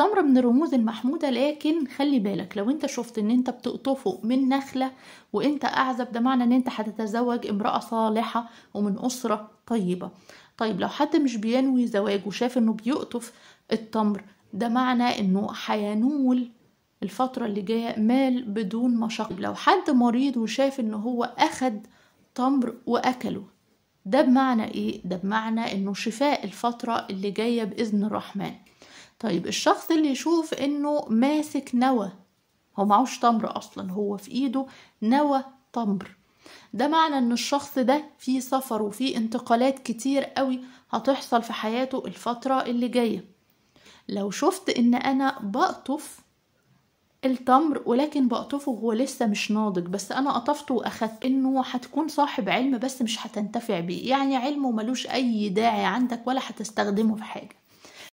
التمر من الرموز المحمودة لكن خلي بالك لو انت شفت ان انت بتقطفه من نخلة وانت اعزب ده معنى ان انت هتتزوج امرأة صالحة ومن اسرة طيبة طيب لو حد مش بينوي زواج وشاف انه بيقطف التمر ده معنى انه هينول الفترة اللي جاية مال بدون مشقة لو حد مريض وشاف ان هو اخد تمر واكله ده بمعنى ايه؟ ده بمعنى انه شفاء الفترة اللي جاية بإذن الرحمن طيب الشخص اللي يشوف انه ماسك نوى هو معهوش تمر اصلا هو في ايده نوى تمر ده معنى ان الشخص ده فيه سفر وفيه انتقالات كتير قوي هتحصل في حياته الفترة اللي جاية لو شفت ان انا بقطف التمر ولكن بقطفه وهو لسه مش ناضج بس انا قطفته واخدت انه هتكون صاحب علم بس مش هتنتفع بيه يعني علمه ملوش اي داعي عندك ولا هتستخدمه في حاجه